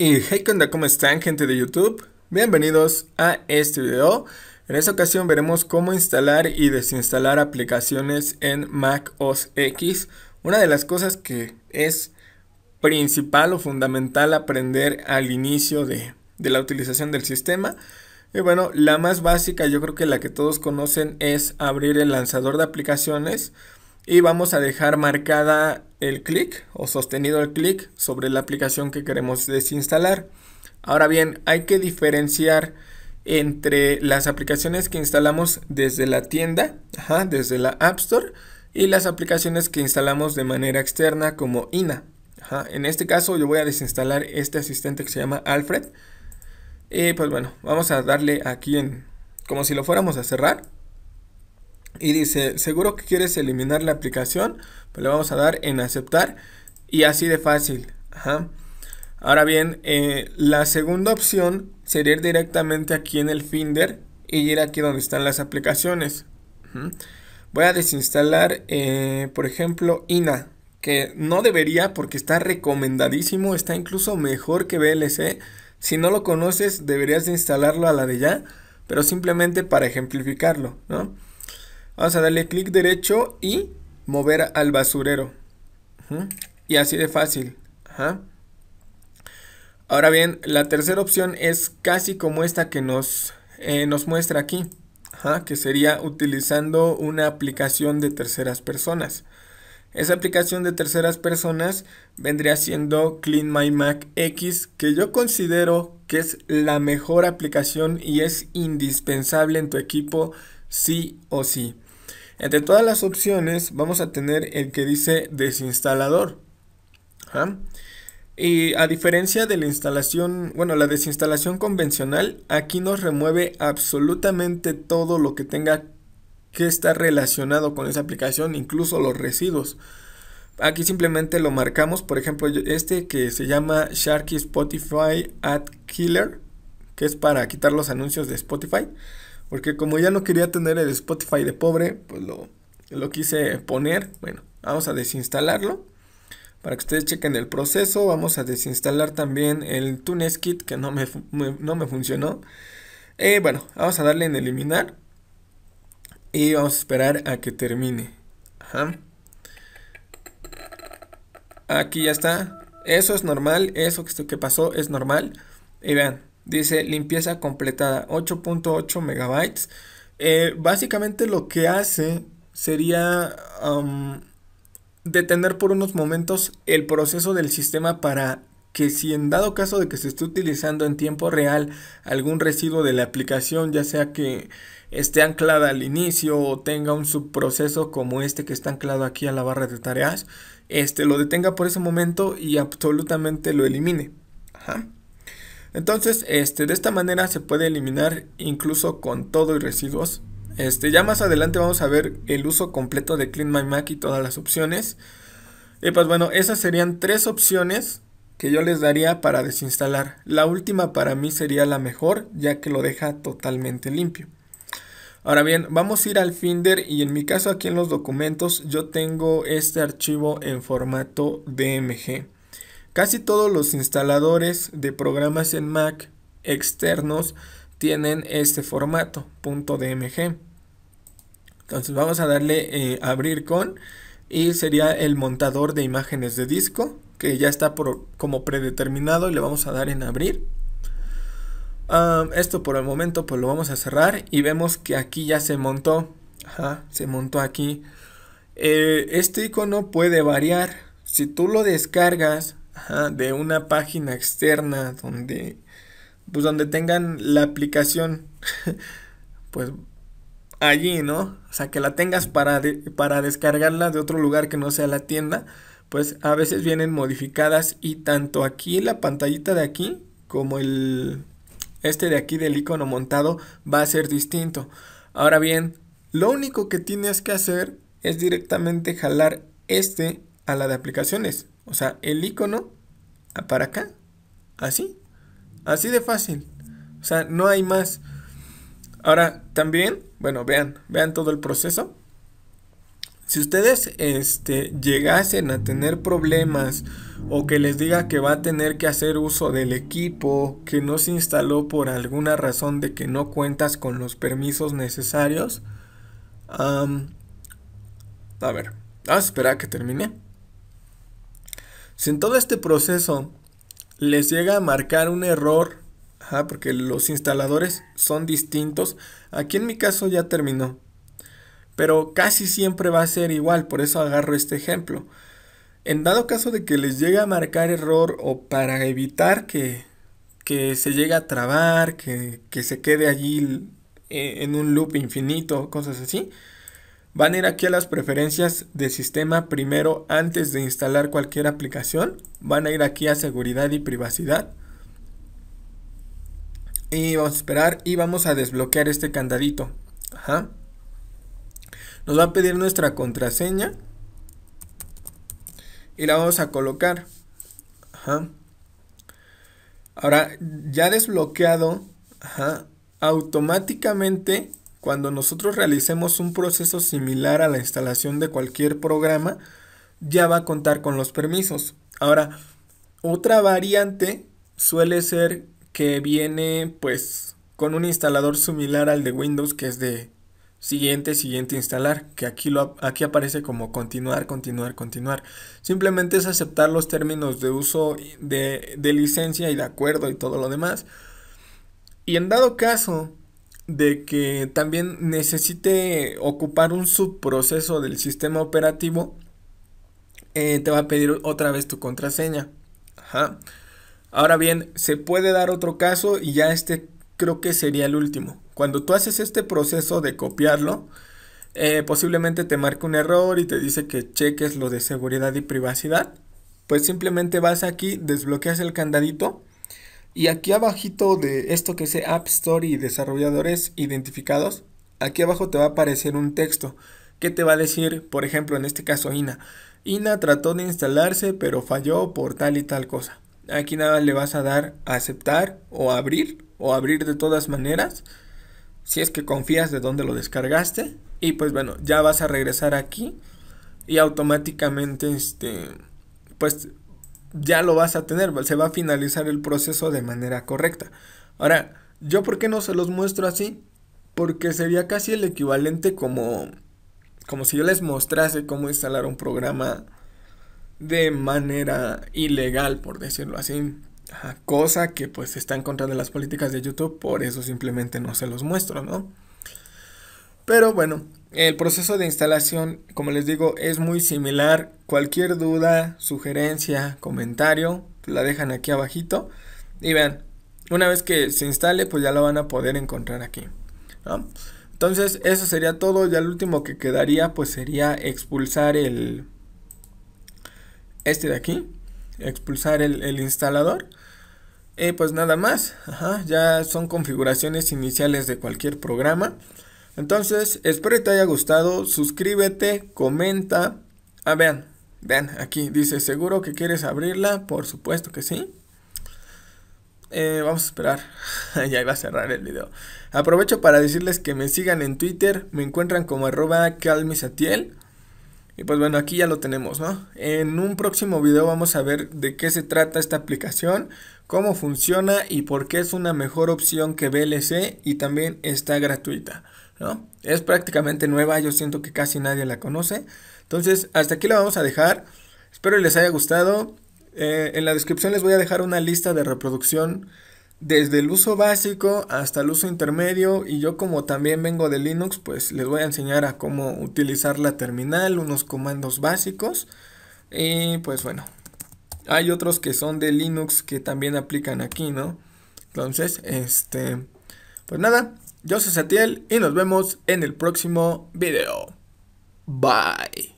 Y hey, ¿cómo están gente de YouTube? Bienvenidos a este video. En esta ocasión veremos cómo instalar y desinstalar aplicaciones en Mac OS X. Una de las cosas que es principal o fundamental aprender al inicio de, de la utilización del sistema. Y bueno, la más básica, yo creo que la que todos conocen es abrir el lanzador de aplicaciones y vamos a dejar marcada el clic o sostenido el clic sobre la aplicación que queremos desinstalar. Ahora bien, hay que diferenciar entre las aplicaciones que instalamos desde la tienda, desde la App Store, y las aplicaciones que instalamos de manera externa como INA. En este caso yo voy a desinstalar este asistente que se llama Alfred. Y eh, pues bueno, vamos a darle aquí en como si lo fuéramos a cerrar. Y dice, seguro que quieres eliminar la aplicación, pues le vamos a dar en aceptar y así de fácil. Ahora bien, eh, la segunda opción sería ir directamente aquí en el Finder y ir aquí donde están las aplicaciones. Voy a desinstalar, eh, por ejemplo, INA, que no debería porque está recomendadísimo, está incluso mejor que VLC. Si no lo conoces, deberías de instalarlo a la de ya, pero simplemente para ejemplificarlo, ¿no? Vamos a darle clic derecho y mover al basurero. Y así de fácil. Ahora bien, la tercera opción es casi como esta que nos, eh, nos muestra aquí. que sería utilizando una aplicación de terceras personas. Esa aplicación de terceras personas vendría siendo Clean My Mac X, que yo considero que es la mejor aplicación y es indispensable en tu equipo sí o sí. Entre todas las opciones vamos a tener el que dice desinstalador. ¿ah? Y a diferencia de la instalación, bueno, la desinstalación convencional, aquí nos remueve absolutamente todo lo que tenga que estar relacionado con esa aplicación, incluso los residuos. Aquí simplemente lo marcamos, por ejemplo, este que se llama Sharky Spotify Ad Killer, que es para quitar los anuncios de Spotify. Porque como ya no quería tener el Spotify de pobre, pues lo, lo quise poner. Bueno, vamos a desinstalarlo. Para que ustedes chequen el proceso, vamos a desinstalar también el TuneSkit que no me, no me funcionó. y eh, bueno, vamos a darle en eliminar. Y vamos a esperar a que termine. Ajá. Aquí ya está. Eso es normal. Eso que pasó es normal. Y vean, Dice limpieza completada, 8.8 megabytes. Eh, básicamente lo que hace sería detener por unos momentos el proceso del sistema para que si en dado caso de que se esté utilizando en tiempo real algún residuo de la aplicación, ya sea que esté anclada al inicio o tenga un subproceso como este que está anclado aquí a la barra de tareas, este lo detenga por ese momento y absolutamente lo elimine. Ajá. Entonces, este, de esta manera se puede eliminar incluso con todo y residuos. Este, ya más adelante vamos a ver el uso completo de CleanMyMac Mac y todas las opciones. Y pues bueno, esas serían tres opciones que yo les daría para desinstalar. La última para mí sería la mejor, ya que lo deja totalmente limpio. Ahora bien, vamos a ir al Finder y en mi caso aquí en los documentos yo tengo este archivo en formato DMG. Casi todos los instaladores de programas en Mac externos tienen este formato .dmg. Entonces vamos a darle eh, abrir con y sería el montador de imágenes de disco que ya está como predeterminado y le vamos a dar en abrir. Ah, esto por el momento pues lo vamos a cerrar y vemos que aquí ya se montó. Ajá, se montó aquí. Eh, este icono puede variar. Si tú lo descargas de una página externa donde pues donde tengan la aplicación pues allí, ¿no? O sea, que la tengas para para descargarla de otro lugar que no sea la tienda, pues a veces vienen modificadas y tanto aquí la pantallita de aquí como el este de aquí del icono montado va a ser distinto. Ahora bien, lo único que tienes que hacer es directamente jalar este a la de aplicaciones. O sea, el icono para acá. Así. Así de fácil. O sea, no hay más. Ahora, también, bueno, vean, vean todo el proceso. Si ustedes este, llegasen a tener problemas o que les diga que va a tener que hacer uso del equipo que no se instaló por alguna razón de que no cuentas con los permisos necesarios, a ver, vamos a que termine. Si en todo este proceso les llega a marcar un error, porque los instaladores son distintos, aquí en mi caso ya terminó. Pero casi siempre va a ser igual, por eso agarro este ejemplo. En dado caso de que les llegue a marcar error o para evitar que, se llegue a trabar, que, que se quede allí eh, en un loop infinito, cosas así, Van a ir aquí a las preferencias de sistema primero antes de instalar cualquier aplicación. Van a ir aquí a seguridad y privacidad. Y vamos a esperar y vamos a desbloquear este candadito. Ajá. Nos va a pedir nuestra contraseña. Y la vamos a colocar. Ahora, ya desbloqueado, ajá, automáticamente cuando nosotros realicemos un proceso similar a la instalación de cualquier programa, ya va a contar con los permisos. Ahora, otra variante suele ser que viene pues con un instalador similar al de Windows que es de siguiente, siguiente instalar, que aquí, lo, aquí aparece como continuar, continuar, continuar. Simplemente es aceptar los términos de uso de, de licencia y de acuerdo y todo lo demás. Y en dado caso de que también necesite ocupar un subproceso del sistema operativo, eh, te va a pedir otra vez tu contraseña. Ahora bien, se puede dar otro caso y ya este creo que sería el último. Cuando tú haces este proceso de copiarlo, eh, posiblemente te marque un error y te dice que cheques lo de seguridad y privacidad. Pues simplemente vas aquí, desbloqueas el candadito y aquí abajito de esto que es App Store y desarrolladores identificados, aquí abajo te va a aparecer un texto que te va a decir, por ejemplo, en este caso INA. INA trató de instalarse pero falló por tal y tal cosa. Aquí nada le vas a dar a aceptar o abrir o abrir de todas maneras. Si es que confías de dónde lo descargaste. Y pues bueno, ya vas a regresar aquí. Y automáticamente este. Pues ya lo vas a tener, se va a finalizar el proceso de manera correcta. Ahora, ¿yo por qué no se los muestro así? Porque sería casi el equivalente como, como si yo les mostrase cómo instalar un programa de manera ilegal, por decirlo así. cosa que pues está en contra de las políticas de YouTube, por eso simplemente no se los muestro, ¿no? Pero bueno, el proceso de instalación, como les digo, es muy similar. Cualquier duda, sugerencia, comentario, la dejan aquí abajito. Y vean, una vez que se instale, pues ya la van a poder encontrar aquí. Entonces, eso sería todo. Ya el último que quedaría, pues sería expulsar el... Este de aquí. Expulsar el, instalador. Y pues nada más. Ajá, ya son configuraciones iniciales de cualquier programa. Entonces, espero que te haya gustado. Suscríbete, comenta. Ah, vean, vean, aquí dice, ¿seguro que quieres abrirla? Por supuesto que sí. Eh, vamos a esperar. ya iba a cerrar el video. Aprovecho para decirles que me sigan en Twitter. Me encuentran como arroba calmisatiel. Y pues bueno, aquí ya lo tenemos, ¿no? En un próximo video vamos a ver de qué se trata esta aplicación, cómo funciona y por qué es una mejor opción que VLC y también está gratuita, ¿no? Es prácticamente nueva, yo siento que casi nadie la conoce. Entonces, hasta aquí la vamos a dejar. Espero les haya gustado. Eh, en la descripción les voy a dejar una lista de reproducción desde el uso básico hasta el uso intermedio y yo como también vengo de Linux, pues les voy a enseñar a cómo utilizar la terminal, unos comandos básicos y pues bueno, hay otros que son de Linux que también aplican aquí, ¿no? Entonces, este, pues nada, yo soy Satiel y nos vemos en el próximo video. Bye.